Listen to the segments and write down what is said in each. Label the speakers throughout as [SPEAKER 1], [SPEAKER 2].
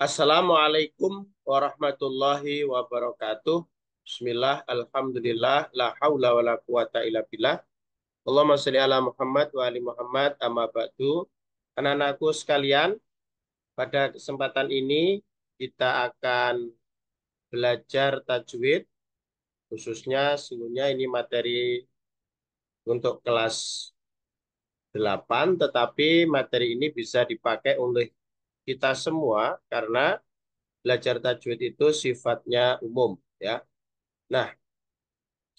[SPEAKER 1] Assalamualaikum warahmatullahi wabarakatuh. Bismillah, alhamdulillah, la haula wa la quwata illa billah. Allahumma salli ala Muhammad wa ali Muhammad amma ba'du. Anak-anakku sekalian, pada kesempatan ini kita akan belajar tajwid khususnya sebelumnya ini materi untuk kelas 8 tetapi materi ini bisa dipakai oleh kita semua karena belajar tajwid itu sifatnya umum ya. Nah,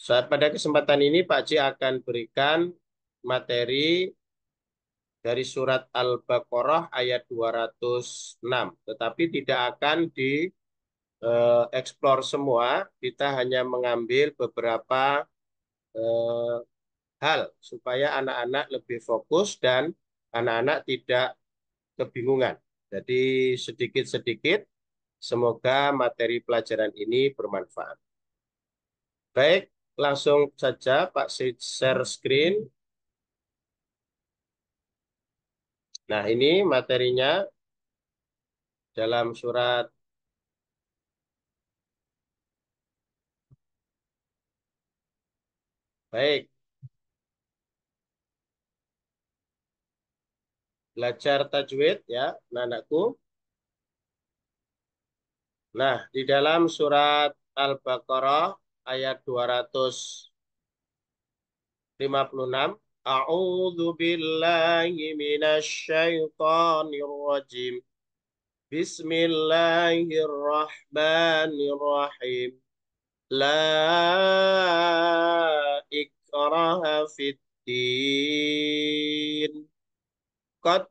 [SPEAKER 1] saat pada kesempatan ini Pak Ji akan berikan materi dari surat Al-Baqarah ayat 206, tetapi tidak akan di eh, explore semua, kita hanya mengambil beberapa eh, hal supaya anak-anak lebih fokus dan anak-anak tidak kebingungan jadi sedikit-sedikit semoga materi pelajaran ini bermanfaat. Baik, langsung saja Pak share screen. Nah, ini materinya dalam surat Baik, belajar tajwid ya, anak-anakku. Nah, di dalam surat Al-Baqarah ayat 256, A'udzu billahi minasyaitonir rajim. Bismillahirrahmanirrahim. La ikraha fid din. Qad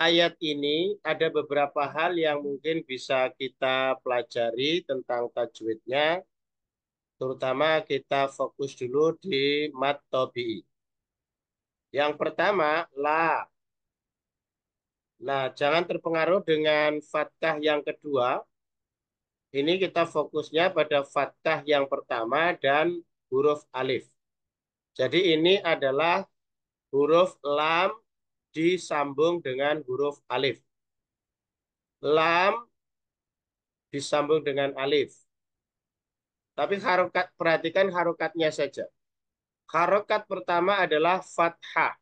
[SPEAKER 1] ayat ini ada beberapa hal yang mungkin bisa kita pelajari tentang tajwidnya. Terutama kita fokus dulu di mat tobi. Yang pertama, la. Nah, jangan terpengaruh dengan fathah yang kedua. Ini kita fokusnya pada fathah yang pertama dan huruf alif. Jadi ini adalah huruf lam disambung dengan huruf alif. Lam disambung dengan alif. Tapi harokat, perhatikan harokatnya saja. Harokat pertama adalah fathah.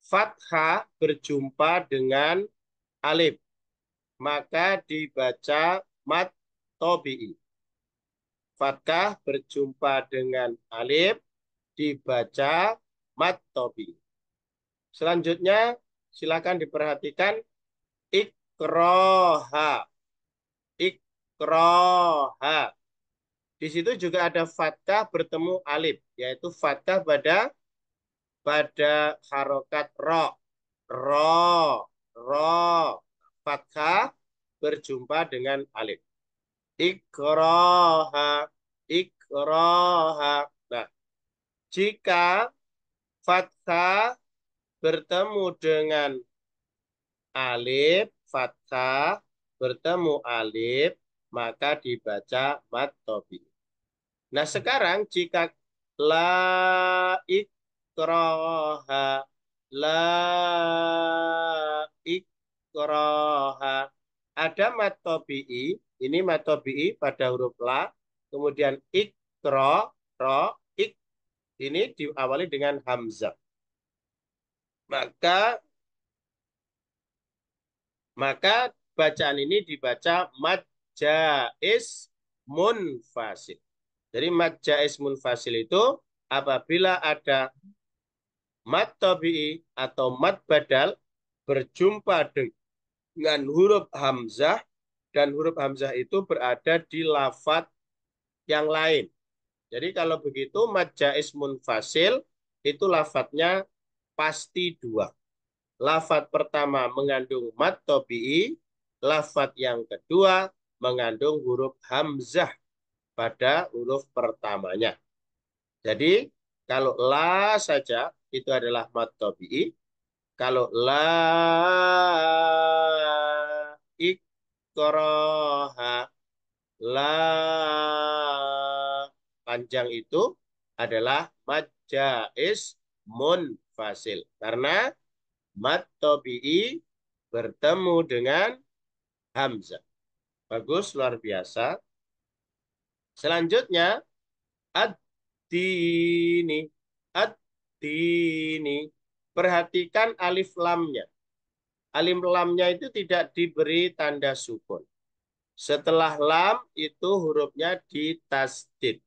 [SPEAKER 1] Fathah berjumpa dengan alif. Maka dibaca mat tobi'i. Fathah berjumpa dengan alif, dibaca mat tobi'i. Selanjutnya, silakan diperhatikan ikroha. Ikroha. Di situ juga ada fathah bertemu alif, yaitu fathah pada pada harokat ro. Ro. Ro. Fathah berjumpa dengan alif. Ikroha. Ikroha. Nah, jika fathah bertemu dengan alif fathah bertemu alif maka dibaca matobi. Nah sekarang jika la ikroha la ikroha ada matobi ini matobi pada huruf la kemudian ikro ro ik ini diawali dengan hamzah maka maka bacaan ini dibaca majais munfasil. Jadi majais munfasil itu apabila ada mat tabi'i atau mat badal berjumpa dengan huruf hamzah dan huruf hamzah itu berada di lafat yang lain. Jadi kalau begitu majais munfasil itu lafadznya pasti dua. Lafat pertama mengandung mat tobi'i, lafat yang kedua mengandung huruf hamzah pada huruf pertamanya. Jadi kalau la saja itu adalah mat tobi'i. Kalau la ikroha la panjang itu adalah majais munfasil. Karena mat tobi'i bertemu dengan hamzah. Bagus, luar biasa. Selanjutnya, ad-dini. Ad-dini. Perhatikan alif lamnya. Alif lamnya itu tidak diberi tanda sukun. Setelah lam itu hurufnya ditasdid.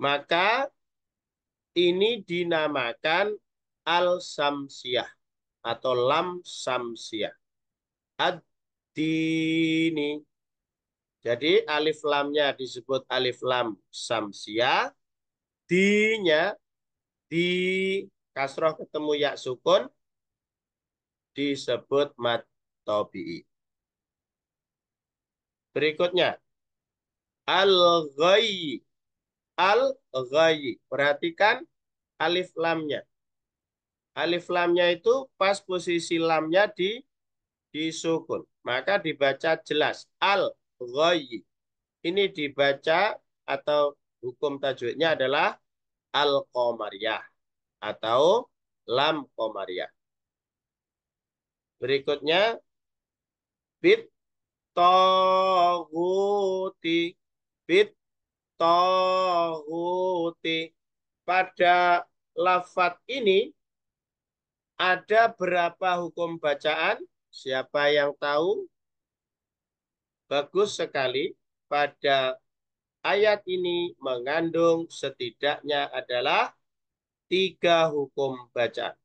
[SPEAKER 1] Maka ini dinamakan al samsiah atau lam samsiah Ad-dini. Jadi alif lamnya disebut alif lam samsiah. Dinya di kasroh ketemu ya sukun disebut mat tobi'i. Berikutnya al-ghayyi al-ghayi. Perhatikan alif lamnya. Alif lamnya itu pas posisi lamnya di di sukun Maka dibaca jelas al-ghayi. Ini dibaca atau hukum tajwidnya adalah al komariah atau lam komariah Berikutnya bit toguti bit tohuti. Pada lafat ini ada berapa hukum bacaan? Siapa yang tahu? Bagus sekali. Pada ayat ini mengandung setidaknya adalah tiga hukum bacaan.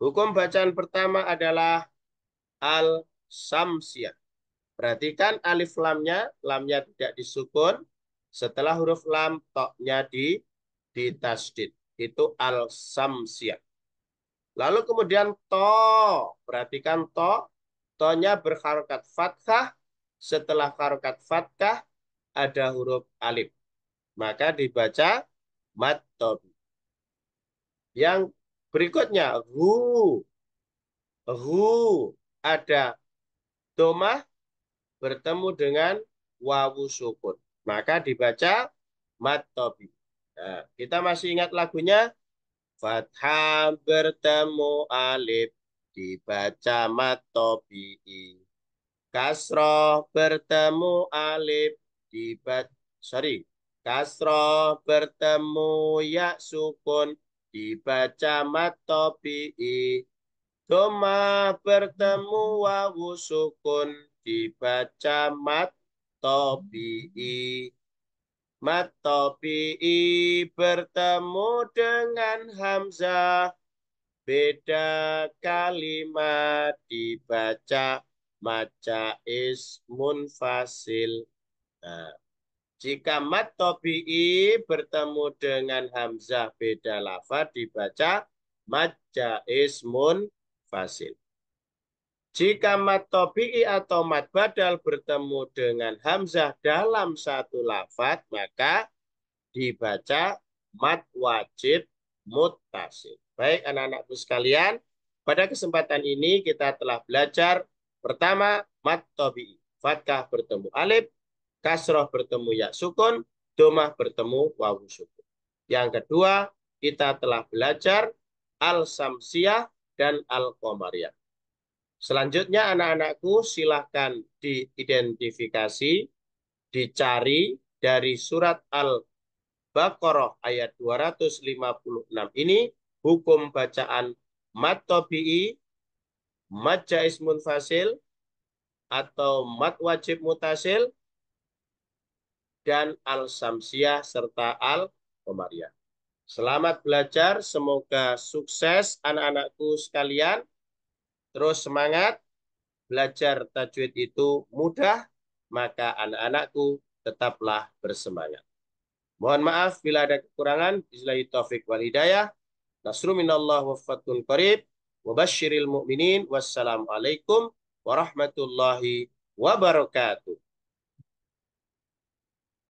[SPEAKER 1] Hukum bacaan pertama adalah al-samsiyah. Perhatikan alif lamnya, lamnya tidak disukun, setelah huruf lam, toknya di di tasdid Itu al samsia Lalu kemudian to. Perhatikan to. Tonya berharokat fathah. Setelah harokat fathah, ada huruf alif. Maka dibaca mat tobi. Yang berikutnya, hu. Hu ada domah bertemu dengan wawu sukun maka dibaca matobi. Nah, kita masih ingat lagunya Fathah bertemu alif dibaca Tobi. Kasroh bertemu alif dibaca sorry kasroh bertemu ya sukun dibaca Tobi. Doma bertemu wawu sukun dibaca mat Mat Matobi'i bertemu dengan Hamzah Beda kalimat dibaca Maca ismun fasil nah, Jika matobi'i bertemu dengan Hamzah Beda lafad dibaca Maca ismun fasil jika mat tobi'i atau mat badal bertemu dengan hamzah dalam satu lafat, maka dibaca mat wajib mutasi. Baik anak-anakku sekalian, pada kesempatan ini kita telah belajar pertama mat tobi'i. Fatkah bertemu alif, kasroh bertemu ya sukun, domah bertemu wawu sukun. Yang kedua, kita telah belajar al-samsiyah dan al komariyah Selanjutnya anak-anakku silahkan diidentifikasi, dicari dari surat Al-Baqarah ayat 256 ini hukum bacaan mat tobi'i, mat jais munfasil, atau mat wajib mutasil, dan al-samsiah serta al-komariah. Selamat belajar, semoga sukses anak-anakku sekalian terus semangat, belajar tajwid itu mudah, maka anak-anakku tetaplah bersemangat. Mohon maaf bila ada kekurangan. Bismillahi taufiq wal hidayah. Nasru minallah wa fatun qarib. Wabashiril mu'minin. Wassalamualaikum warahmatullahi wabarakatuh.